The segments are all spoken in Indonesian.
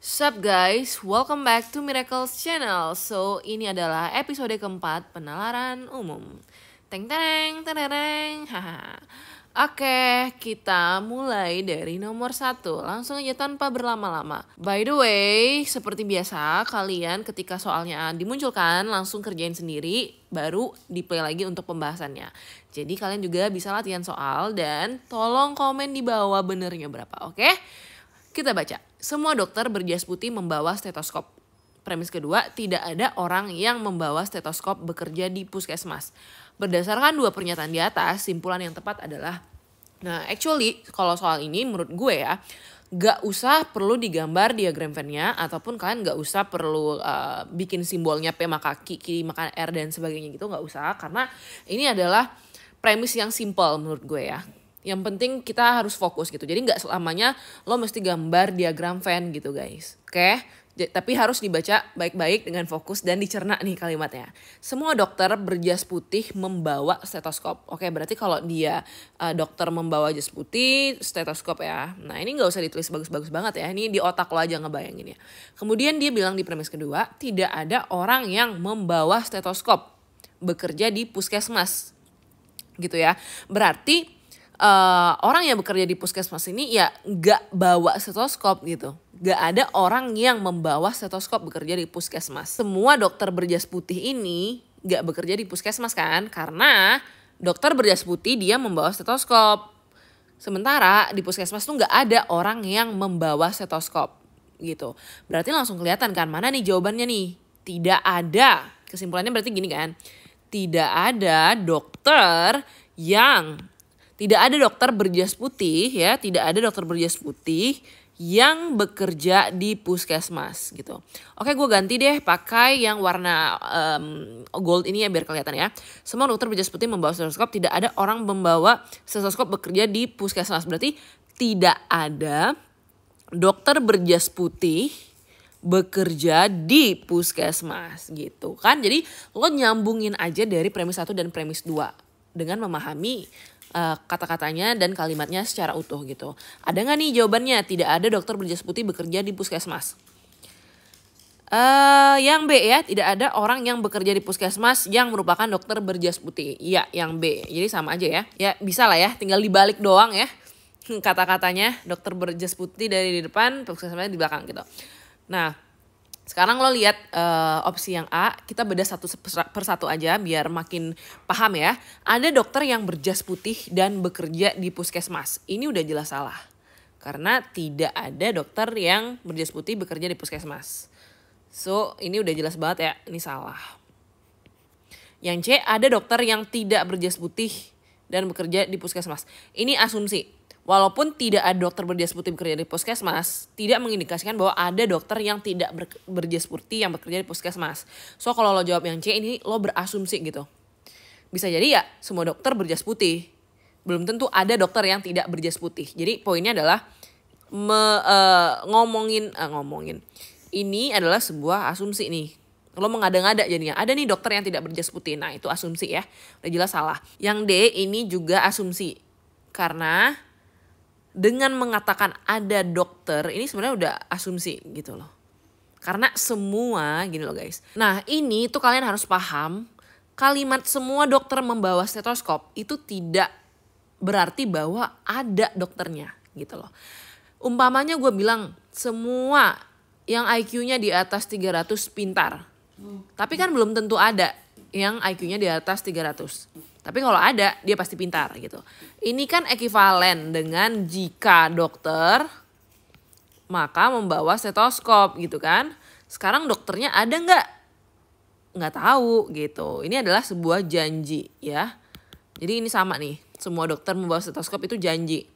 Sup guys, welcome back to Miracles Channel. So, ini adalah episode keempat penalaran umum. Teng teng teng teng. haha. Oke, kita mulai dari nomor satu. Langsung aja tanpa berlama-lama. By the way, seperti biasa, kalian ketika soalnya dimunculkan, langsung kerjain sendiri, baru di lagi untuk pembahasannya. Jadi kalian juga bisa latihan soal dan tolong komen di bawah benernya berapa, oke? Kita baca semua dokter berjas putih membawa stetoskop. Premis kedua, tidak ada orang yang membawa stetoskop bekerja di puskesmas. Berdasarkan dua pernyataan di atas, simpulan yang tepat adalah Nah, actually kalau soal ini menurut gue ya, gak usah perlu digambar diagram Venn-nya ataupun kalian gak usah perlu uh, bikin simbolnya P maka K, K maka R dan sebagainya gitu gak usah karena ini adalah premis yang simple menurut gue ya yang penting kita harus fokus gitu. Jadi nggak selamanya lo mesti gambar diagram Venn gitu guys. Oke? Okay? Tapi harus dibaca baik-baik dengan fokus dan dicerna nih kalimatnya. Semua dokter berjas putih membawa stetoskop. Oke, okay, berarti kalau dia uh, dokter membawa jas putih, stetoskop ya. Nah ini nggak usah ditulis bagus-bagus banget ya. Ini di otak lo aja ngebayangin ya. Kemudian dia bilang di premis kedua, tidak ada orang yang membawa stetoskop bekerja di puskesmas gitu ya. Berarti uh, orang yang bekerja di puskesmas ini ya nggak bawa stetoskop gitu. Gak ada orang yang membawa stetoskop bekerja di puskesmas. Semua dokter berjas putih ini gak bekerja di puskesmas kan? Karena dokter berjas putih dia membawa stetoskop. Sementara di puskesmas tuh gak ada orang yang membawa stetoskop gitu. Berarti langsung kelihatan kan mana nih jawabannya nih? Tidak ada. Kesimpulannya berarti gini kan? Tidak ada dokter yang tidak ada dokter berjas putih ya, tidak ada dokter berjas putih yang bekerja di puskesmas gitu. Oke, gue ganti deh pakai yang warna um, gold ini ya biar kelihatan ya. Semua dokter berjas putih membawa stetoskop, tidak ada orang membawa stetoskop bekerja di puskesmas. Berarti tidak ada dokter berjas putih bekerja di puskesmas gitu kan. Jadi lo nyambungin aja dari premis 1 dan premis 2 dengan memahami uh, kata-katanya dan kalimatnya secara utuh gitu. Ada nggak nih jawabannya? Tidak ada dokter berjas putih bekerja di puskesmas. Uh, yang B ya, tidak ada orang yang bekerja di puskesmas yang merupakan dokter berjas putih. Iya, yang B. Jadi sama aja ya. Ya bisa lah ya, tinggal dibalik doang ya. Kata-katanya dokter berjas putih dari di depan, puskesmasnya di belakang gitu. Nah, sekarang lo lihat uh, opsi yang A, kita bedah satu persatu aja biar makin paham ya. Ada dokter yang berjas putih dan bekerja di puskesmas. Ini udah jelas salah. Karena tidak ada dokter yang berjas putih bekerja di puskesmas. So, ini udah jelas banget ya, ini salah. Yang C, ada dokter yang tidak berjas putih dan bekerja di puskesmas. Ini asumsi, Walaupun tidak ada dokter berjas putih bekerja di puskesmas, tidak mengindikasikan bahwa ada dokter yang tidak ber, berjas putih yang bekerja di puskesmas. So kalau lo jawab yang C ini lo berasumsi gitu. Bisa jadi ya semua dokter berjas putih. Belum tentu ada dokter yang tidak berjas putih. Jadi poinnya adalah me, uh, ngomongin uh, ngomongin. Ini adalah sebuah asumsi nih lo mengada-ngada jadinya ada nih dokter yang tidak berjas putih nah itu asumsi ya udah jelas salah yang D ini juga asumsi karena dengan mengatakan ada dokter ini sebenarnya udah asumsi gitu loh. Karena semua gini loh guys. Nah ini tuh kalian harus paham kalimat semua dokter membawa stetoskop itu tidak berarti bahwa ada dokternya gitu loh. Umpamanya gue bilang semua yang IQ-nya di atas 300 pintar. Hmm. Tapi kan belum tentu ada yang IQ-nya di atas 300. Tapi kalau ada, dia pasti pintar gitu. Ini kan ekivalen dengan jika dokter maka membawa stetoskop gitu kan. Sekarang dokternya ada nggak? Nggak tahu gitu. Ini adalah sebuah janji ya. Jadi ini sama nih, semua dokter membawa stetoskop itu janji.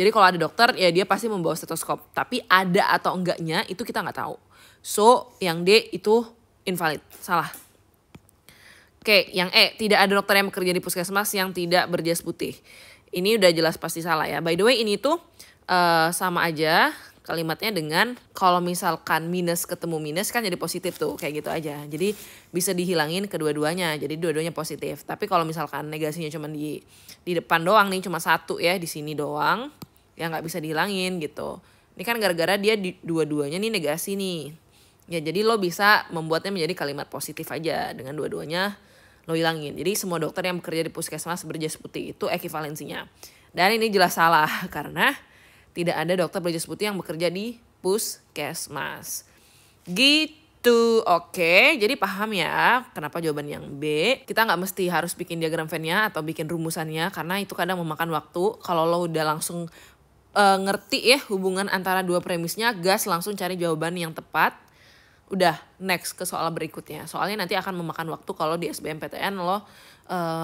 Jadi kalau ada dokter ya dia pasti membawa stetoskop. Tapi ada atau enggaknya itu kita nggak tahu. So yang D itu invalid, salah. Oke, yang E, tidak ada dokter yang bekerja di puskesmas yang tidak berjas putih. Ini udah jelas pasti salah ya. By the way, ini tuh uh, sama aja kalimatnya dengan kalau misalkan minus ketemu minus kan jadi positif tuh, kayak gitu aja. Jadi bisa dihilangin kedua-duanya, jadi dua-duanya positif. Tapi kalau misalkan negasinya cuma di di depan doang nih, cuma satu ya di sini doang, ya nggak bisa dihilangin gitu. Ini kan gara-gara dia di, dua-duanya nih negasi nih. Ya jadi lo bisa membuatnya menjadi kalimat positif aja dengan dua-duanya lo hilangin. Jadi semua dokter yang bekerja di puskesmas berjas putih itu ekivalensinya. Dan ini jelas salah karena tidak ada dokter berjas putih yang bekerja di puskesmas. Gitu, oke. Jadi paham ya kenapa jawaban yang B. Kita nggak mesti harus bikin diagram Venn-nya atau bikin rumusannya karena itu kadang memakan waktu. Kalau lo udah langsung uh, ngerti ya hubungan antara dua premisnya, gas langsung cari jawaban yang tepat udah next ke soal berikutnya. Soalnya nanti akan memakan waktu kalau di SBMPTN lo uh,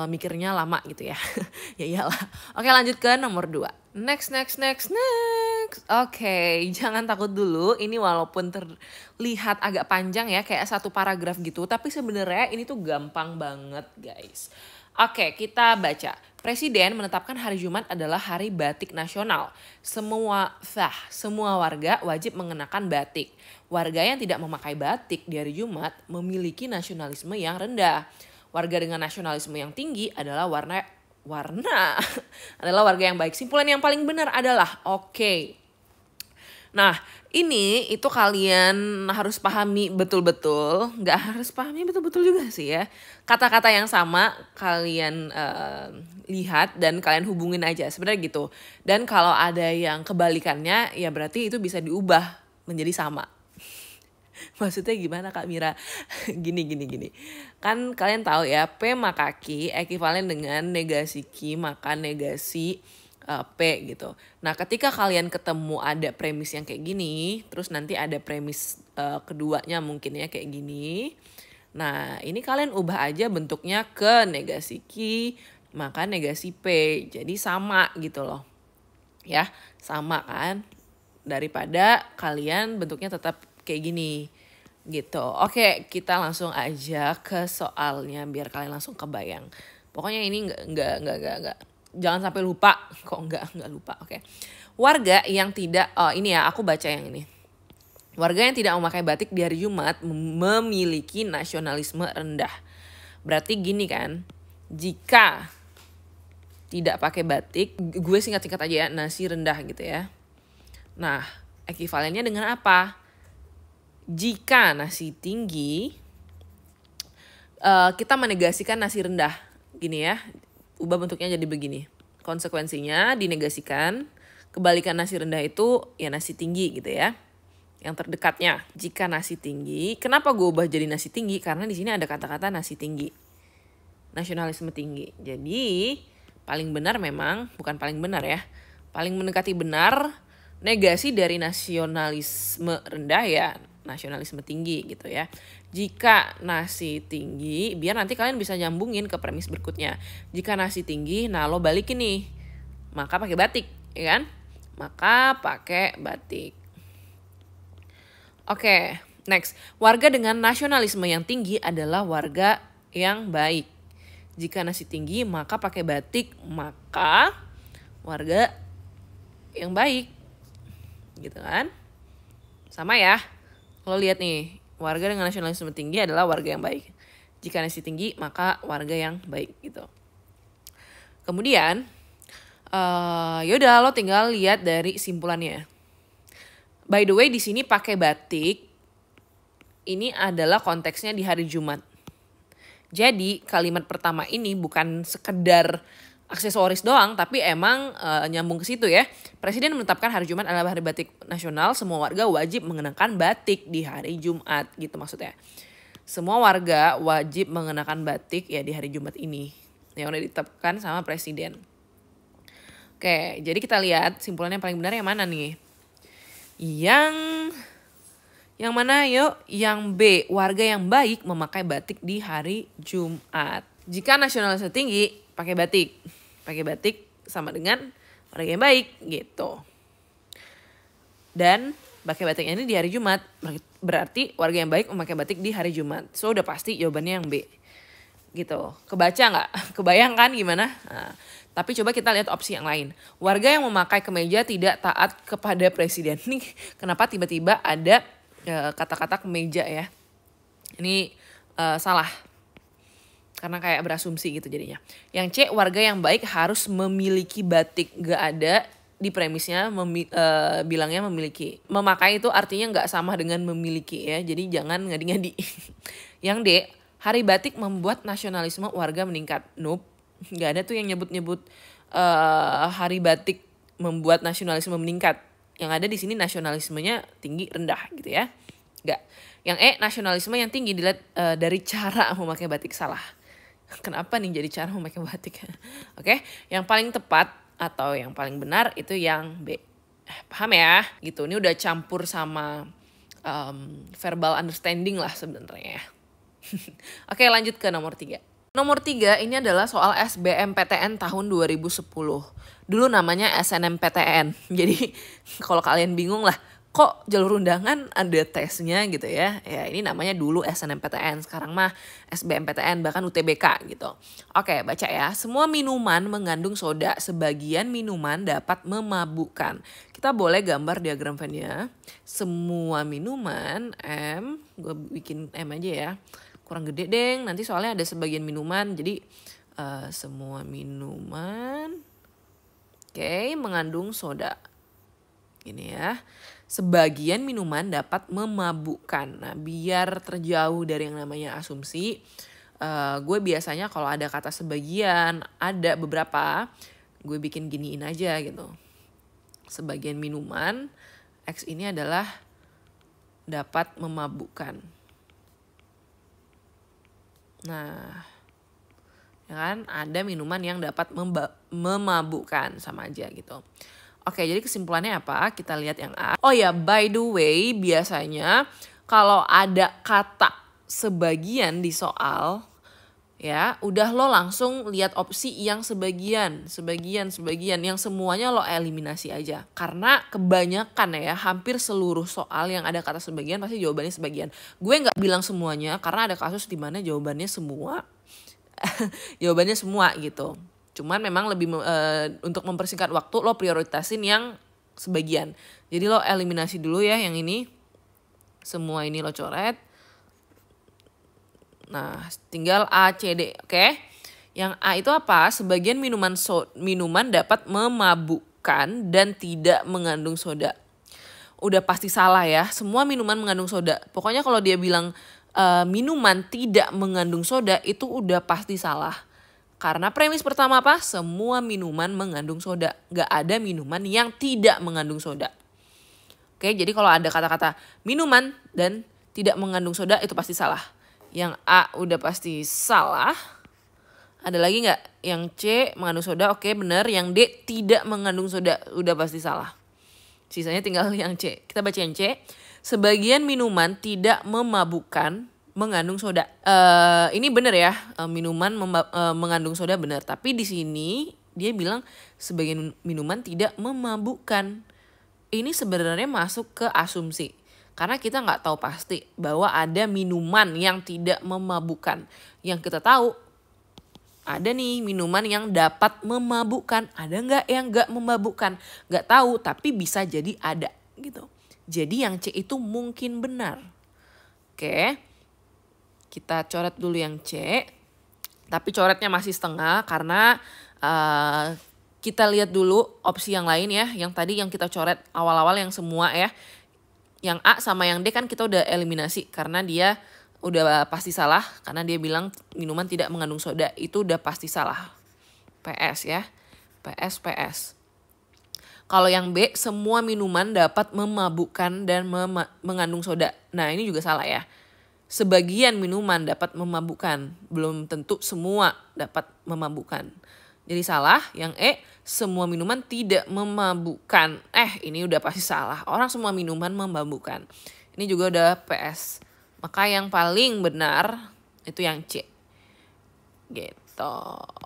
mikirnya lama gitu ya. ya iyalah. Oke, lanjut ke nomor dua Next next next next. Oke, okay, jangan takut dulu. Ini walaupun terlihat agak panjang ya kayak satu paragraf gitu, tapi sebenarnya ini tuh gampang banget, guys. Oke, okay, kita baca. Presiden menetapkan hari Jumat adalah hari batik nasional. Semua sah, semua warga wajib mengenakan batik. Warga yang tidak memakai batik di hari Jumat memiliki nasionalisme yang rendah. Warga dengan nasionalisme yang tinggi adalah warna warna adalah warga yang baik. Simpulan yang paling benar adalah oke. Okay. Nah, ini itu kalian harus pahami betul-betul, nggak harus pahami betul-betul juga sih ya. Kata-kata yang sama kalian uh, lihat dan kalian hubungin aja sebenarnya gitu. Dan kalau ada yang kebalikannya, ya berarti itu bisa diubah menjadi sama Maksudnya gimana Kak Mira? gini gini gini. Kan kalian tahu ya, P makaki ekivalen dengan negasi ki maka negasi uh, P gitu. Nah, ketika kalian ketemu ada premis yang kayak gini, terus nanti ada premis uh, keduanya mungkin ya kayak gini. Nah, ini kalian ubah aja bentuknya ke negasi ki, maka negasi P. Jadi sama gitu loh. Ya, sama kan? Daripada kalian bentuknya tetap kayak gini gitu. Oke, kita langsung aja ke soalnya biar kalian langsung kebayang. Pokoknya ini nggak nggak nggak nggak nggak jangan sampai lupa kok nggak nggak lupa. Oke, warga yang tidak oh ini ya aku baca yang ini. Warga yang tidak memakai batik di hari Jumat memiliki nasionalisme rendah. Berarti gini kan, jika tidak pakai batik, gue singkat-singkat aja ya, nasi rendah gitu ya. Nah, ekivalennya dengan apa? jika nasi tinggi uh, kita menegasikan nasi rendah gini ya ubah bentuknya jadi begini konsekuensinya dinegasikan kebalikan nasi rendah itu ya nasi tinggi gitu ya yang terdekatnya jika nasi tinggi kenapa gue ubah jadi nasi tinggi karena di sini ada kata-kata nasi tinggi nasionalisme tinggi jadi paling benar memang bukan paling benar ya paling mendekati benar negasi dari nasionalisme rendah ya nasionalisme tinggi gitu ya. Jika nasi tinggi, biar nanti kalian bisa nyambungin ke premis berikutnya. Jika nasi tinggi, nah lo balikin nih. Maka pakai batik, ya kan? Maka pakai batik. Oke, okay, next. Warga dengan nasionalisme yang tinggi adalah warga yang baik. Jika nasi tinggi, maka pakai batik, maka warga yang baik. Gitu kan? Sama ya. Lo lihat nih, warga dengan nasionalisme tinggi adalah warga yang baik. Jika nasi tinggi, maka warga yang baik gitu. Kemudian, uh, yaudah lo tinggal lihat dari simpulannya. By the way, di sini pakai batik. Ini adalah konteksnya di hari Jumat. Jadi kalimat pertama ini bukan sekedar aksesoris doang, tapi emang e, nyambung ke situ ya. Presiden menetapkan hari Jumat adalah hari batik nasional, semua warga wajib mengenakan batik di hari Jumat gitu maksudnya. Semua warga wajib mengenakan batik ya di hari Jumat ini yang udah ditetapkan sama presiden. Oke, jadi kita lihat simpulannya yang paling benar yang mana nih? Yang yang mana yuk? Yang B, warga yang baik memakai batik di hari Jumat. Jika nasionalisnya tinggi, pakai batik pakai batik sama dengan orang yang baik gitu. Dan pakai batiknya ini di hari Jumat. Berarti warga yang baik memakai batik di hari Jumat. So udah pasti jawabannya yang B. Gitu. Kebaca nggak? Kebayang kan gimana? Nah, tapi coba kita lihat opsi yang lain. Warga yang memakai kemeja tidak taat kepada presiden. Nih kenapa tiba-tiba ada eh, kata-kata uh, kemeja ya? Ini uh, salah karena kayak berasumsi gitu jadinya. Yang C warga yang baik harus memiliki batik, gak ada di premisnya memi uh, bilangnya memiliki. Memakai itu artinya nggak sama dengan memiliki ya, jadi jangan ngadi-ngadi. yang D, hari batik membuat nasionalisme warga meningkat. Nope, nggak ada tuh yang nyebut-nyebut uh, hari batik membuat nasionalisme meningkat. Yang ada di sini nasionalismenya tinggi rendah gitu ya. Gak. Yang E, nasionalisme yang tinggi dilihat uh, dari cara memakai batik salah. Kenapa nih jadi cara memakai batik? Oke, okay? yang paling tepat atau yang paling benar itu yang B. Eh, paham ya? Gitu. Ini udah campur sama um, verbal understanding lah sebenarnya. Ya. Oke, okay, lanjut ke nomor tiga. Nomor tiga ini adalah soal SBMPTN tahun 2010. Dulu namanya SNMPTN. Jadi kalau kalian bingung lah, kok jalur undangan ada tesnya gitu ya. Ya ini namanya dulu SNMPTN, sekarang mah SBMPTN bahkan UTBK gitu. Oke, baca ya. Semua minuman mengandung soda, sebagian minuman dapat memabukkan. Kita boleh gambar diagram venn ya Semua minuman M, gue bikin M aja ya. Kurang gede deng, nanti soalnya ada sebagian minuman jadi uh, semua minuman oke okay, mengandung soda. ini ya sebagian minuman dapat memabukkan. Nah, biar terjauh dari yang namanya asumsi, uh, gue biasanya kalau ada kata sebagian, ada beberapa, gue bikin giniin aja gitu. Sebagian minuman X ini adalah dapat memabukkan. Nah, ya kan ada minuman yang dapat memabukkan sama aja gitu. Oke, jadi kesimpulannya apa? Kita lihat yang A. Oh ya, by the way, biasanya kalau ada kata sebagian di soal, ya udah lo langsung lihat opsi yang sebagian, sebagian, sebagian, yang semuanya lo eliminasi aja. Karena kebanyakan ya, hampir seluruh soal yang ada kata sebagian pasti jawabannya sebagian. Gue nggak bilang semuanya, karena ada kasus di mana jawabannya semua, jawabannya semua gitu. Cuman memang lebih uh, untuk mempersingkat waktu lo prioritasin yang sebagian. Jadi lo eliminasi dulu ya yang ini. Semua ini lo coret. Nah, tinggal A, C, D, oke? Okay? Yang A itu apa? Sebagian minuman so minuman dapat memabukkan dan tidak mengandung soda. Udah pasti salah ya. Semua minuman mengandung soda. Pokoknya kalau dia bilang uh, minuman tidak mengandung soda itu udah pasti salah. Karena premis pertama apa? Semua minuman mengandung soda. Gak ada minuman yang tidak mengandung soda. Oke, jadi kalau ada kata-kata minuman dan tidak mengandung soda itu pasti salah. Yang A udah pasti salah. Ada lagi nggak? Yang C mengandung soda, oke bener. Yang D tidak mengandung soda, udah pasti salah. Sisanya tinggal yang C. Kita baca yang C. Sebagian minuman tidak memabukkan mengandung soda. Uh, ini bener ya, uh, minuman uh, mengandung soda bener. Tapi di sini dia bilang sebagian minuman tidak memabukkan. Ini sebenarnya masuk ke asumsi. Karena kita nggak tahu pasti bahwa ada minuman yang tidak memabukkan. Yang kita tahu ada nih minuman yang dapat memabukkan. Ada nggak yang nggak memabukkan? Nggak tahu, tapi bisa jadi ada gitu. Jadi yang C itu mungkin benar. Oke. Okay. Kita coret dulu yang C. Tapi coretnya masih setengah karena uh, kita lihat dulu opsi yang lain ya. Yang tadi yang kita coret awal-awal yang semua ya. Yang A sama yang D kan kita udah eliminasi karena dia udah pasti salah. Karena dia bilang minuman tidak mengandung soda itu udah pasti salah. PS ya. PS, PS. Kalau yang B, semua minuman dapat memabukkan dan mengandung soda. Nah, ini juga salah ya sebagian minuman dapat memabukkan, belum tentu semua dapat memabukkan. Jadi salah, yang E, semua minuman tidak memabukkan. Eh, ini udah pasti salah. Orang semua minuman memabukkan. Ini juga udah PS. Maka yang paling benar itu yang C. Gitu.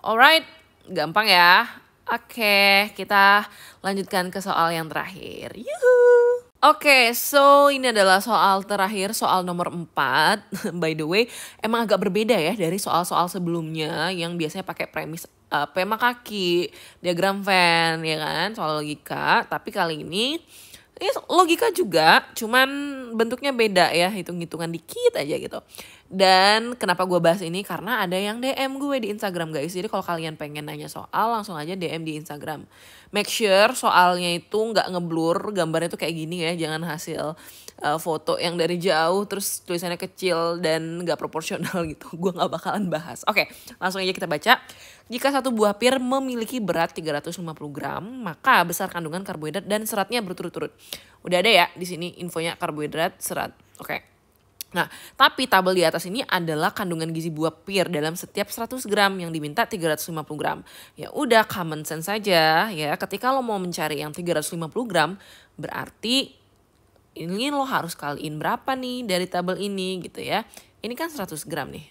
Alright, gampang ya. Oke, kita lanjutkan ke soal yang terakhir. Yuhuu. Oke, okay, so ini adalah soal terakhir, soal nomor 4. By the way, emang agak berbeda ya dari soal-soal sebelumnya yang biasanya pakai premis uh, eh, pema kaki, diagram Venn, ya kan, soal logika. Tapi kali ini ini ya, logika juga, cuman bentuknya beda ya, hitung-hitungan dikit aja gitu. Dan kenapa gue bahas ini? Karena ada yang DM gue di Instagram guys. Jadi kalau kalian pengen nanya soal, langsung aja DM di Instagram. Make sure soalnya itu nggak ngeblur, gambarnya tuh kayak gini ya, jangan hasil uh, foto yang dari jauh terus tulisannya kecil dan gak proporsional gitu gue gak bakalan bahas oke langsung aja kita baca jika satu buah pir memiliki berat 350 gram maka besar kandungan karbohidrat dan seratnya berturut-turut udah ada ya di sini infonya karbohidrat serat oke Nah, tapi tabel di atas ini adalah kandungan gizi buah pir dalam setiap 100 gram yang diminta 350 gram. Ya udah common sense saja ya, ketika lo mau mencari yang 350 gram berarti ini lo harus kaliin berapa nih dari tabel ini gitu ya. Ini kan 100 gram nih.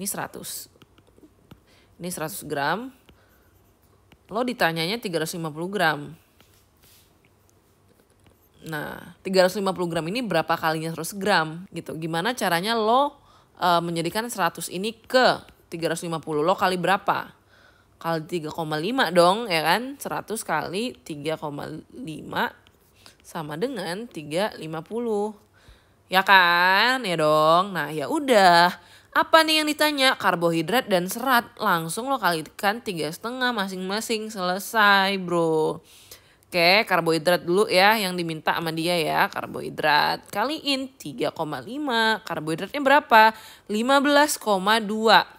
Ini 100. Ini 100 gram. Lo ditanyanya 350 gram. Nah, 350 gram ini berapa kalinya 100 gram gitu. Gimana caranya lo uh, menjadikan 100 ini ke 350 lo kali berapa? Kali 3,5 dong ya kan? 100 kali 3,5 sama dengan 350. Ya kan? Ya dong. Nah, ya udah. Apa nih yang ditanya? Karbohidrat dan serat. Langsung lo kalikan tiga setengah masing-masing. Selesai, bro. Oke, karbohidrat dulu ya yang diminta sama dia ya. Karbohidrat kaliin 3,5. Karbohidratnya berapa? 15,2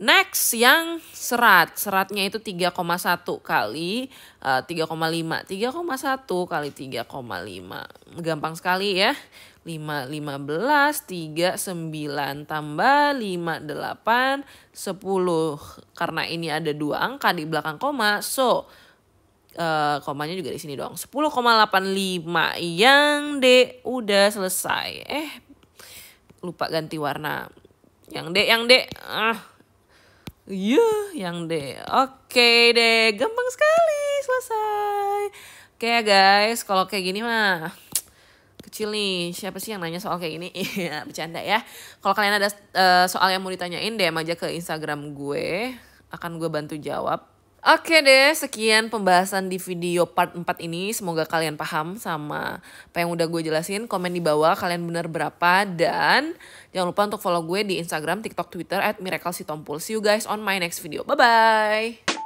Next yang serat, seratnya itu 3,1 kali uh, 3,5, 3,1 kali 3,5, gampang sekali ya. 5, 15, 3, 9, tambah 5, 8, 10. Karena ini ada dua angka di belakang koma, so uh, komanya juga di sini dong. 10,85 yang D udah selesai. Eh, lupa ganti warna. Yang D, yang D. Ah. Uh Iya, yang D. Oke okay deh, gampang sekali selesai. Oke okay, ya, guys, kalau kayak gini mah kecil nih. Siapa sih yang nanya soal kayak gini? Iya, bercanda ya. Kalau kalian ada uh, soal yang mau ditanyain, DM aja ke Instagram gue. Akan gue bantu jawab. Oke deh, sekian pembahasan di video part 4 ini. Semoga kalian paham sama apa yang udah gue jelasin. Komen di bawah kalian benar berapa. Dan jangan lupa untuk follow gue di Instagram, TikTok, Twitter, at Miracle See you guys on my next video. Bye-bye.